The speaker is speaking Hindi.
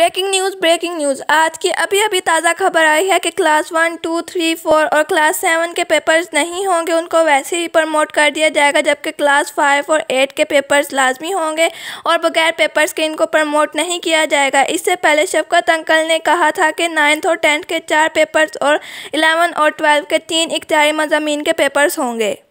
ब्रेकिंग न्यूज़ ब्रेकिंग न्यूज़ आज की अभी अभी ताज़ा खबर आई है कि class one two three four और क्लास सेवन के पेपर्स नहीं होंगे उनको वैसे ही प्रमोट कर दिया जाएगा जबकि क्लास फाइव और एट के पेपर्स लाजमी होंगे और बगैर पेपर्स के इनको प्रमोट नहीं किया जाएगा इससे पहले शफकत अंकल ने कहा था कि नाइन्थ और टेंथ के चार पेपर्स और इलेवन और ट्वेल्व के तीन इख्तियारी मजामी के पेपर्स होंगे